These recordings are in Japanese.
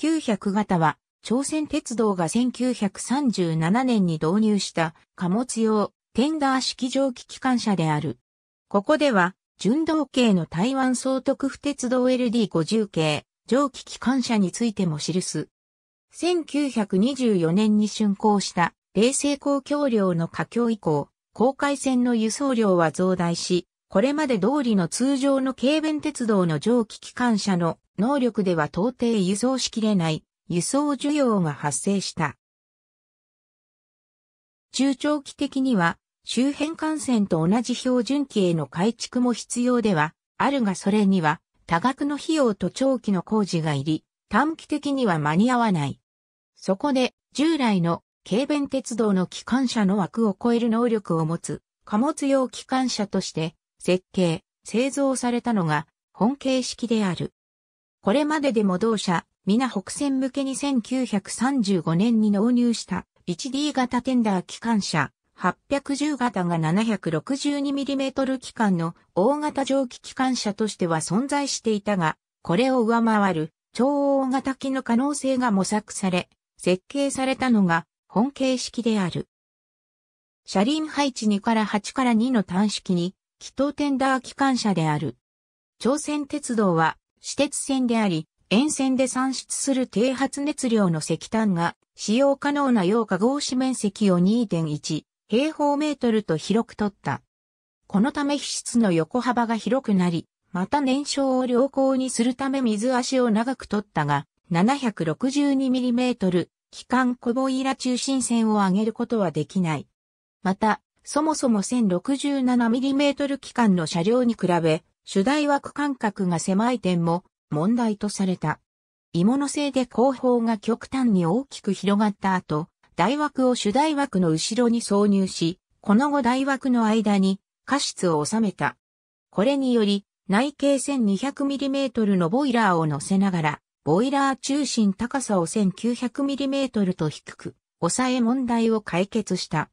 900型は、朝鮮鉄道が1937年に導入した貨物用テンダー式蒸気機関車である。ここでは、純道系の台湾総督府鉄道 LD50 系蒸気機関車についても記す。1924年に竣工した冷静公共量の佳境以降、航海船の輸送量は増大し、これまで通りの通常の軽便鉄道の蒸気機関車の能力では到底輸送しきれない輸送需要が発生した。中長期的には周辺幹線と同じ標準機への改築も必要ではあるがそれには多額の費用と長期の工事がいり、短期的には間に合わない。そこで従来の軽便鉄道の機関車の枠を超える能力を持つ貨物用機関車として設計、製造されたのが本形式である。これまででも同社、皆北線向けに1935年に納入した 1D 型テンダー機関車810型が 762mm 機関の大型蒸気機関車としては存在していたが、これを上回る超大型機の可能性が模索され、設計されたのが本形式である。車輪配置2から8から2の端式に、気筒テンダー機関車である。朝鮮鉄道は私鉄線であり、沿線で産出する低発熱量の石炭が使用可能な溶化合子面積を2.1平方メートルと広く取った。このため皮質の横幅が広くなり、また燃焼を良好にするため水足を長く取ったが、7 6 2トル、機関コボイラ中心線を上げることはできない。また、そもそも1 0 6 7トル機関の車両に比べ、主題枠間隔が狭い点も問題とされた。芋の製で後方が極端に大きく広がった後、大枠を主題枠の後ろに挿入し、この後大枠の間に過失を収めた。これにより、内径 1200mm のボイラーを乗せながら、ボイラー中心高さを 1900mm と低く、抑え問題を解決した。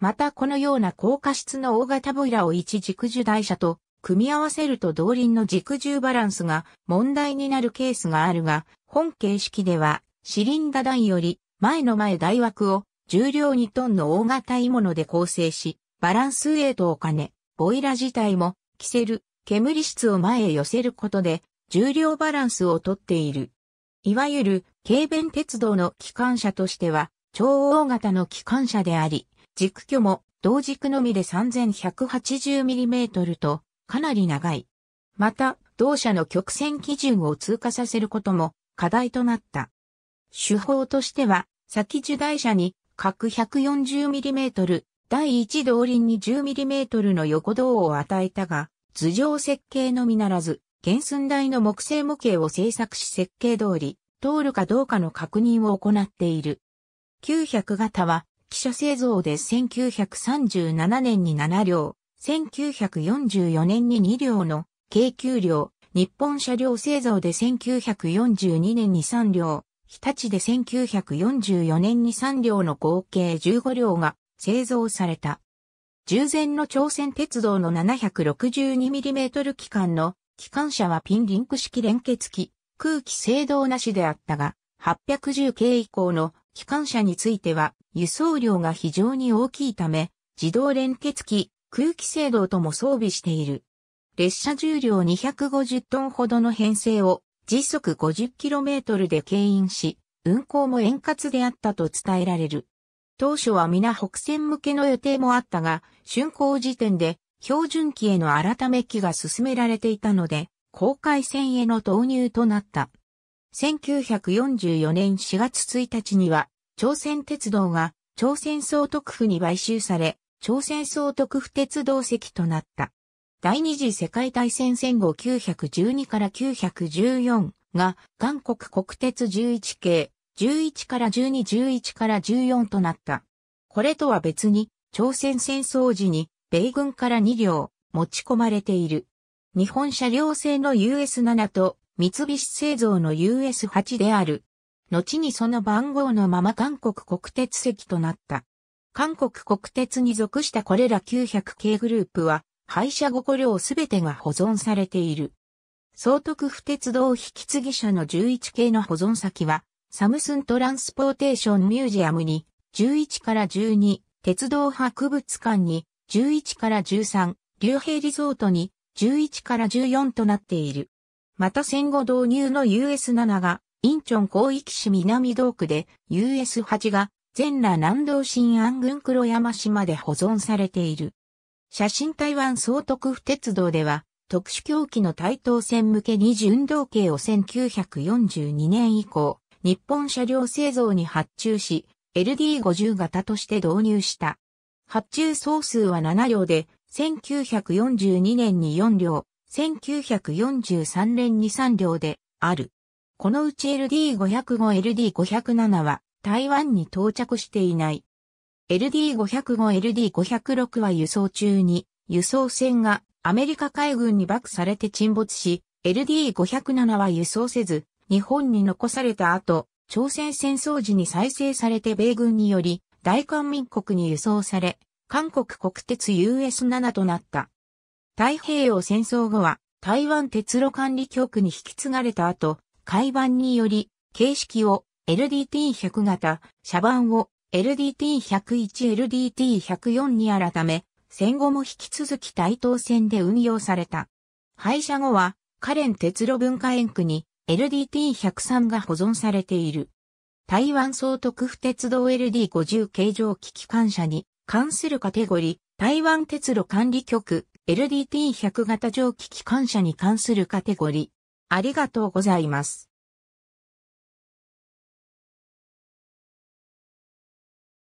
またこのような高過失の大型ボイラーを一軸樹台車と組み合わせると動輪の軸重バランスが問題になるケースがあるが、本形式では、シリンダ台より前の前台枠を重量2トンの大型鋳物で構成し、バランスウェイトを兼ね、ボイラ自体も、着せる、煙室を前へ寄せることで、重量バランスをとっている。いわゆる、軽便鉄道の機関車としては、超大型の機関車であり、軸距も同軸のみで 3180mm とかなり長い。また、同社の曲線基準を通過させることも課題となった。手法としては、先受台車に各 140mm、第1動輪に 10mm の横動を与えたが、頭上設計のみならず、原寸大の木製模型を製作し設計通り、通るかどうかの確認を行っている。900型は、汽車製造で1937年に7両、1944年に2両の軽給両、日本車両製造で1942年に3両、日立で1944年に3両の合計15両が製造された。従前の朝鮮鉄道の 762mm 機関の機関車はピンリンク式連結機、空気制動なしであったが、810系以降の機関車については輸送量が非常に大きいため、自動連結機空気制動とも装備している。列車重量250トンほどの編成を時速 50km で牽引し、運行も円滑であったと伝えられる。当初は皆北線向けの予定もあったが、竣工時点で標準機への改め機が進められていたので、公開線への導入となった。1944年4月1日には、朝鮮鉄道が朝鮮総督府に買収され、朝鮮総督府鉄道席となった。第二次世界大戦戦後912から914が韓国国鉄11系11から12、11から14となった。これとは別に朝鮮戦争時に米軍から2両持ち込まれている。日本車両製の US7 と三菱製造の US8 である。後にその番号のまま韓国国鉄席となった。韓国国鉄に属したこれら900系グループは、廃車5個両すべてが保存されている。総督府鉄道引き継ぎ車の11系の保存先は、サムスントランスポーテーションミュージアムに、11から12、鉄道博物館に、11から13、竜兵リゾートに、11から14となっている。また戦後導入の US7 が、インチョン広域市南道区で、US8 が、全羅南道新安郡黒山市まで保存されている。写真台湾総督府鉄道では、特殊狂気の対等線向け二次運動系を1942年以降、日本車両製造に発注し、LD50 型として導入した。発注総数は7両で、1942年に4両、1943年に3両で、ある。このうち LD505、LD507 は、台湾に到着していない。LD505、LD506 は輸送中に、輸送船がアメリカ海軍に爆されて沈没し、LD507 は輸送せず、日本に残された後、朝鮮戦争時に再生されて米軍により、大韓民国に輸送され、韓国国鉄 US7 となった。太平洋戦争後は、台湾鉄路管理局に引き継がれた後、海岸により、形式を LDT100 型、車番を LDT101、LDT104 に改め、戦後も引き続き対等線で運用された。廃車後は、カレン鉄路文化園区に LDT103 が保存されている。台湾総督府鉄道 LD50 形状機機関車に関するカテゴリー、台湾鉄路管理局 LDT100 型蒸気機関車に関するカテゴリー。ありがとうございます。